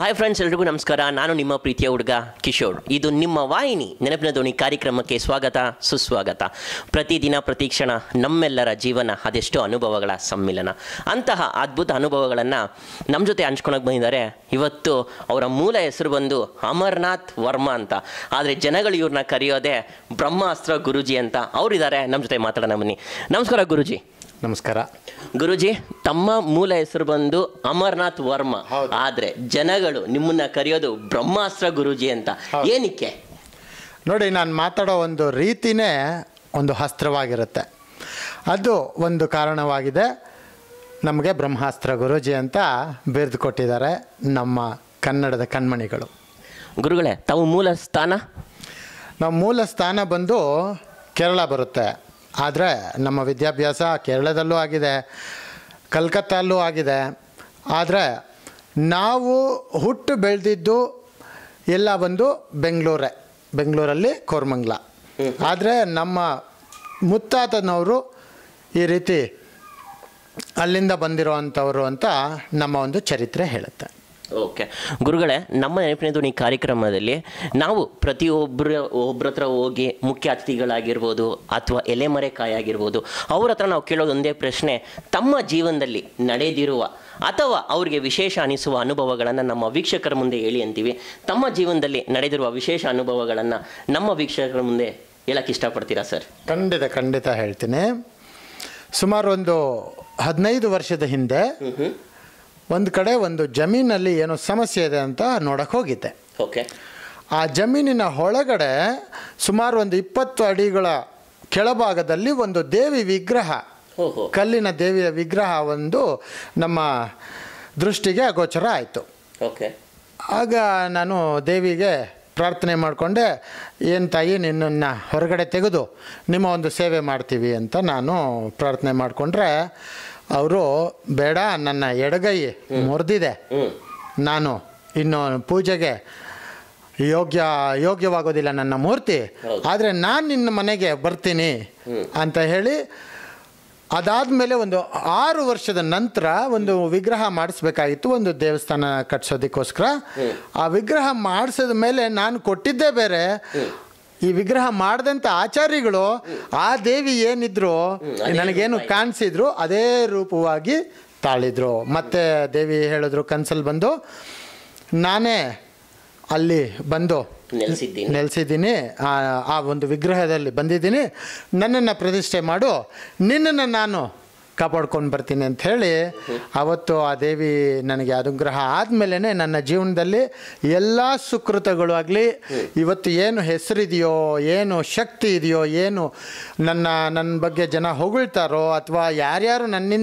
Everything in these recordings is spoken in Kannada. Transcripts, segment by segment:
ಹಾಯ್ ಫ್ರೆಂಡ್ಸ್ ಎಲ್ರಿಗೂ ನಮಸ್ಕಾರ ನಾನು ನಿಮ್ಮ ಪ್ರೀತಿಯ ಹುಡುಗ ಕಿಶೋರ್ ಇದು ನಿಮ್ಮ ವಾಹಿನಿ ನೆನಪಿನ ದೋಣಿ ಕಾರ್ಯಕ್ರಮಕ್ಕೆ ಸ್ವಾಗತ ಸುಸ್ವಾಗತ ಪ್ರತಿದಿನ ಪ್ರತಿ ಕ್ಷಣ ನಮ್ಮೆಲ್ಲರ ಜೀವನ ಅದೆಷ್ಟೋ ಅನುಭವಗಳ ಸಮ್ಮಿಲನ ಅಂತಹ ಅದ್ಭುತ ಅನುಭವಗಳನ್ನು ನಮ್ಮ ಜೊತೆ ಹಂಚ್ಕೊಳಕ್ಕೆ ಬಂದಿದ್ದಾರೆ ಇವತ್ತು ಅವರ ಮೂಲ ಹೆಸರು ಬಂದು ಅಮರ್ನಾಥ್ ವರ್ಮಾ ಅಂತ ಆದರೆ ಜನಗಳು ಇವ್ರನ್ನ ಕರೆಯೋದೇ ಬ್ರಹ್ಮಾಸ್ತ್ರ ಗುರುಜಿ ಅಂತ ಅವರಿದ್ದಾರೆ ನಮ್ಮ ಜೊತೆ ಮಾತಾಡೋಣ ಬನ್ನಿ ನಮಸ್ಕಾರ ಗುರುಜಿ ನಮಸ್ಕಾರ ಗುರುಜಿ ತಮ್ಮ ಮೂಲ ಹೆಸರು ಬಂದು ಅಮರನಾಥ್ ವರ್ಮ ಆದರೆ ಜನಗಳು ನಿಮ್ಮನ್ನ ಕರೆಯೋದು ಬ್ರಹ್ಮಾಸ್ತ್ರ ಗುರುಜಿ ಅಂತ ಏನಕ್ಕೆ ನೋಡಿ ನಾನು ಮಾತಾಡೋ ಒಂದು ರೀತಿನೇ ಒಂದು ಅಸ್ತ್ರವಾಗಿರುತ್ತೆ ಅದು ಒಂದು ಕಾರಣವಾಗಿದೆ ನಮಗೆ ಬ್ರಹ್ಮಾಸ್ತ್ರ ಗುರುಜಿ ಅಂತ ಬೇರೆದು ಕೊಟ್ಟಿದ್ದಾರೆ ನಮ್ಮ ಕನ್ನಡದ ಕಣ್ಮಣಿಗಳು ಗುರುಗಳೇ ತಾವು ಮೂಲ ಸ್ಥಾನ ನಮ್ಮ ಮೂಲ ಸ್ಥಾನ ಬಂದು ಕೇರಳ ಬರುತ್ತೆ ಆದರೆ ನಮ್ಮ ವಿದ್ಯಾಭ್ಯಾಸ ಕೇರಳದಲ್ಲೂ ಆಗಿದೆ ಕಲ್ಕತ್ತಲ್ಲೂ ಆಗಿದೆ ಆದರೆ ನಾವು ಹುಟ್ಟು ಬೆಳೆದಿದ್ದು ಎಲ್ಲ ಬಂದು ಬೆಂಗಳೂರೇ ಬೆಂಗಳೂರಲ್ಲಿ ಕೋರ್ಮಂಗ್ಲ ಆದರೆ ನಮ್ಮ ಮುತ್ತಾತನವರು ಈ ರೀತಿ ಅಲ್ಲಿಂದ ಬಂದಿರೋ ಅಂತ ನಮ್ಮ ಒಂದು ಚರಿತ್ರೆ ಹೇಳುತ್ತೆ ಓಕೆ ಗುರುಗಳೇ ನಮ್ಮ ನೆನಪಿನ ಧ್ವನಿ ಕಾರ್ಯಕ್ರಮದಲ್ಲಿ ನಾವು ಪ್ರತಿಯೊಬ್ಬರ ಒಬ್ಬರ ಹತ್ರ ಹೋಗಿ ಮುಖ್ಯ ಅತಿಥಿಗಳಾಗಿರ್ಬೋದು ಅಥವಾ ಎಲೆಮರೆಕಾಯಿ ಆಗಿರ್ಬೋದು ಅವ್ರ ಹತ್ರ ನಾವು ಒಂದೇ ಪ್ರಶ್ನೆ ತಮ್ಮ ಜೀವನದಲ್ಲಿ ನಡೆದಿರುವ ಅಥವಾ ಅವರಿಗೆ ವಿಶೇಷ ಅನಿಸುವ ಅನುಭವಗಳನ್ನು ನಮ್ಮ ವೀಕ್ಷಕರ ಮುಂದೆ ಹೇಳಿ ಅಂತೀವಿ ತಮ್ಮ ಜೀವನದಲ್ಲಿ ನಡೆದಿರುವ ವಿಶೇಷ ಅನುಭವಗಳನ್ನು ನಮ್ಮ ವೀಕ್ಷಕರ ಮುಂದೆ ಹೇಳಕ್ಕೆ ಇಷ್ಟಪಡ್ತೀರಾ ಸರ್ ಖಂಡಿತ ಖಂಡಿತ ಹೇಳ್ತೀನಿ ಸುಮಾರು ಒಂದು ಹದಿನೈದು ವರ್ಷದ ಹಿಂದೆ ಒಂದು ಕಡೆ ಒಂದು ಜಮೀನಲ್ಲಿ ಏನೋ ಸಮಸ್ಯೆ ಇದೆ ಅಂತ ನೋಡಕ್ಕೆ ಹೋಗಿದ್ದೆ ಓಕೆ ಆ ಜಮೀನಿನ ಒಳಗಡೆ ಸುಮಾರು ಒಂದು ಇಪ್ಪತ್ತು ಅಡಿಗಳ ಕೆಳಭಾಗದಲ್ಲಿ ಒಂದು ದೇವಿ ವಿಗ್ರಹ ಕಲ್ಲಿನ ದೇವಿಯ ವಿಗ್ರಹ ಒಂದು ನಮ್ಮ ದೃಷ್ಟಿಗೆ ಅಗೋಚರ ಆಯಿತು ಓಕೆ ಆಗ ನಾನು ದೇವಿಗೆ ಪ್ರಾರ್ಥನೆ ಮಾಡಿಕೊಂಡೆ ಏನು ತಾಯಿ ನಿನ್ನನ್ನು ಹೊರಗಡೆ ತೆಗೆದು ನಿಮ್ಮ ಒಂದು ಸೇವೆ ಮಾಡ್ತೀವಿ ಅಂತ ನಾನು ಪ್ರಾರ್ಥನೆ ಮಾಡಿಕೊಂಡ್ರೆ ಅವರು ಬೇಡ ನನ್ನ ಎಡಗೈ ಮುರಿದಿದೆ ನಾನು ಇನ್ನು ಪೂಜೆಗೆ ಯೋಗ್ಯ ಯೋಗ್ಯವಾಗೋದಿಲ್ಲ ನನ್ನ ಮೂರ್ತಿ ಆದರೆ ನಾನು ನಿನ್ನ ಮನೆಗೆ ಬರ್ತೀನಿ ಅಂತ ಹೇಳಿ ಅದಾದ ಮೇಲೆ ಒಂದು ಆರು ವರ್ಷದ ನಂತರ ಒಂದು ವಿಗ್ರಹ ಮಾಡಿಸ್ಬೇಕಾಗಿತ್ತು ಒಂದು ದೇವಸ್ಥಾನ ಕಟ್ಸೋದಕ್ಕೋಸ್ಕರ ಆ ವಿಗ್ರಹ ಮಾಡಿಸಿದ ಮೇಲೆ ನಾನು ಕೊಟ್ಟಿದ್ದೇ ಬೇರೆ ಈ ವಿಗ್ರಹ ಮಾಡಿದಂಥ ಆಚಾರ್ಯಗಳು ಆ ದೇವಿ ಏನಿದ್ರು ನನಗೇನು ಕಾಣಿಸಿದ್ರು ಅದೇ ರೂಪವಾಗಿ ತಾಳಿದ್ರು ಮತ್ತೆ ದೇವಿ ಹೇಳಿದ್ರು ಕನ್ಸಲ್ ಬಂದು ನಾನೇ ಅಲ್ಲಿ ಬಂದು ನೆಲೆಸಿದ್ದೀನಿ ನೆಲೆಸಿದ್ದೀನಿ ಆ ಒಂದು ವಿಗ್ರಹದಲ್ಲಿ ಬಂದಿದ್ದೀನಿ ನನ್ನನ್ನು ಪ್ರತಿಷ್ಠೆ ಮಾಡು ನಿನ್ನನ್ನು ನಾನು ಕಾಪಾಡ್ಕೊಂಡು ಬರ್ತೀನಿ ಅಂತ ಹೇಳಿ ಅವತ್ತು ಆ ದೇವಿ ನನಗೆ ಅನುಗ್ರಹ ಆದಮೇಲೆ ನನ್ನ ಜೀವನದಲ್ಲಿ ಎಲ್ಲ ಸುಕೃತಗಳು ಆಗಲಿ ಇವತ್ತು ಏನು ಹೆಸರಿದೆಯೋ ಏನು ಶಕ್ತಿ ಇದೆಯೋ ಏನು ನನ್ನ ನನ್ನ ಬಗ್ಗೆ ಜನ ಹೊಗಳ್ತಾರೋ ಅಥವಾ ಯಾರ್ಯಾರು ನನ್ನಿಂದ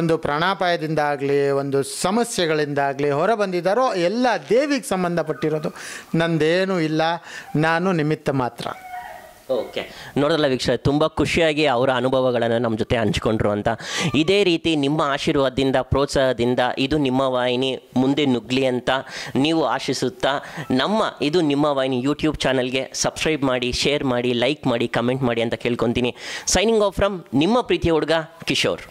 ಒಂದು ಪ್ರಾಣಾಪಾಯದಿಂದ ಆಗಲಿ ಒಂದು ಸಮಸ್ಯೆಗಳಿಂದ ಆಗಲಿ ಹೊರ ಎಲ್ಲ ದೇವಿಗೆ ಸಂಬಂಧಪಟ್ಟಿರೋದು ನಂದೇನೂ ಇಲ್ಲ ನಾನು ನಿಮಿತ್ತ ಮಾತ್ರ ಓಕೆ ನೋಡಿದ್ರಲ್ಲ ವೀಕ್ಷಕ ತುಂಬ ಖುಷಿಯಾಗಿ ಅವರ ಅನುಭವಗಳನ್ನು ನಮ್ಮ ಜೊತೆ ಹಂಚ್ಕೊಂಡ್ರು ಅಂತ ಇದೇ ರೀತಿ ನಿಮ್ಮ ಆಶೀರ್ವಾದದಿಂದ ಪ್ರೋತ್ಸಾಹದಿಂದ ಇದು ನಿಮ್ಮ ವಾಹಿನಿ ಮುಂದೆ ನುಗ್ಲಿ ಅಂತ ನೀವು ಆಶಿಸುತ್ತಾ ನಮ್ಮ ಇದು ನಿಮ್ಮ ವಾಹಿನಿ ಯೂಟ್ಯೂಬ್ ಚಾನಲ್ಗೆ ಸಬ್ಸ್ಕ್ರೈಬ್ ಮಾಡಿ ಶೇರ್ ಮಾಡಿ ಲೈಕ್ ಮಾಡಿ ಕಮೆಂಟ್ ಮಾಡಿ ಅಂತ ಕೇಳ್ಕೊತೀನಿ ಸೈನಿಂಗ್ ಆಫ್ ಫ್ರಮ್ ನಿಮ್ಮ ಪ್ರೀತಿಯ ಹುಡುಗ ಕಿಶೋರ್